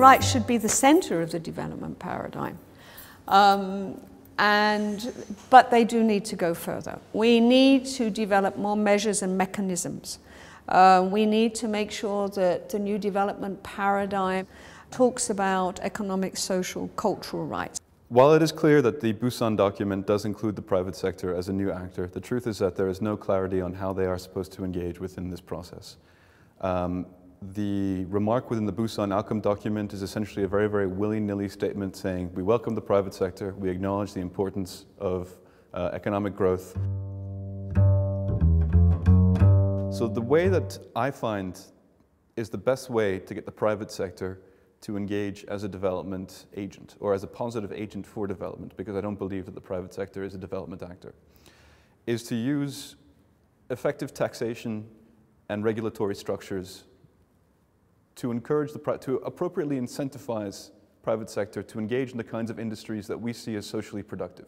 rights should be the center of the development paradigm. Um, and, but they do need to go further. We need to develop more measures and mechanisms. Uh, we need to make sure that the new development paradigm talks about economic, social, cultural rights. While it is clear that the Busan document does include the private sector as a new actor, the truth is that there is no clarity on how they are supposed to engage within this process. Um, the remark within the Busan outcome document is essentially a very, very willy-nilly statement saying we welcome the private sector, we acknowledge the importance of uh, economic growth. So the way that I find is the best way to get the private sector to engage as a development agent or as a positive agent for development, because I don't believe that the private sector is a development actor, is to use effective taxation and regulatory structures to encourage the, to appropriately incentivize private sector to engage in the kinds of industries that we see as socially productive.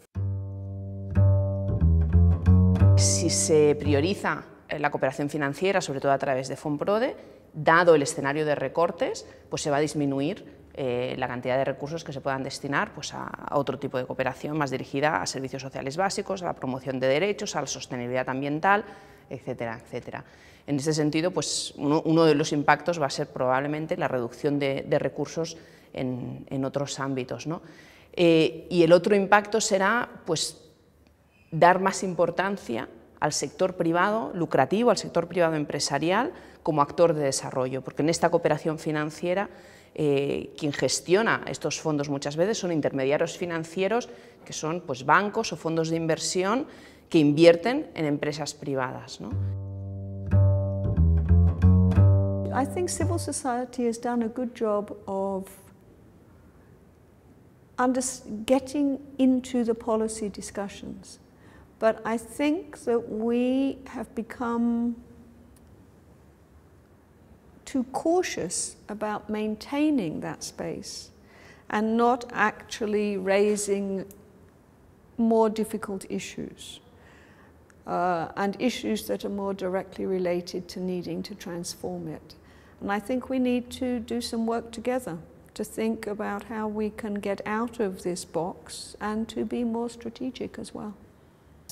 Si se prioriza eh, la cooperación financiera, sobre todo a través de FONPRODE, dado el escenario de recortes, pues se va a disminuir Eh, la cantidad de recursos que se puedan destinar pues, a, otro tipo de cooperación más dirigida a servicios sociales básicos, a la promoción de derechos, a la sostenibilidad ambiental, etcétera, etcétera. En ese sentido, pues, uno, de los impactos va a ser probablemente la reducción de, recursos en, otros ámbitos. ¿no? Eh, y el otro impacto será pues, dar más importancia al sector privado lucrativo, al sector privado empresarial, como actor de desarrollo, porque en esta cooperación financiera eh, quien gestiona estos fondos muchas veces son intermediarios financieros que son pues, bancos o fondos de inversión que invierten en empresas privadas. ¿no? civil getting into the policy discussions. But I think that we have become too cautious about maintaining that space and not actually raising more difficult issues uh, and issues that are more directly related to needing to transform it. And I think we need to do some work together to think about how we can get out of this box and to be more strategic as well.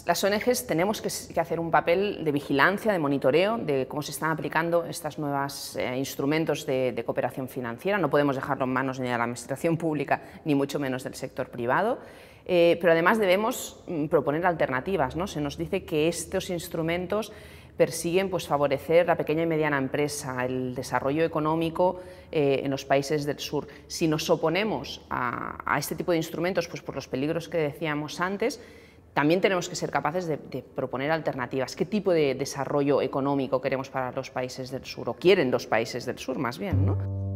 Las ONGs tenemos que, hacer un papel de vigilancia, de monitoreo, de cómo se están aplicando estos nuevos eh, instrumentos de, cooperación financiera. No podemos dejarlo en manos ni de la Administración pública, ni mucho menos del sector privado. Eh, pero además debemos mm, proponer alternativas. ¿no? Se nos dice que estos instrumentos persiguen pues, favorecer la pequeña y mediana empresa, el desarrollo económico eh, en los países del sur. Si nos oponemos a, a este tipo de instrumentos, pues por los peligros que decíamos antes, también tenemos que ser capaces de, proponer alternativas. ¿Qué tipo de desarrollo económico queremos para los países del sur o quieren los países del sur más bien? ¿no?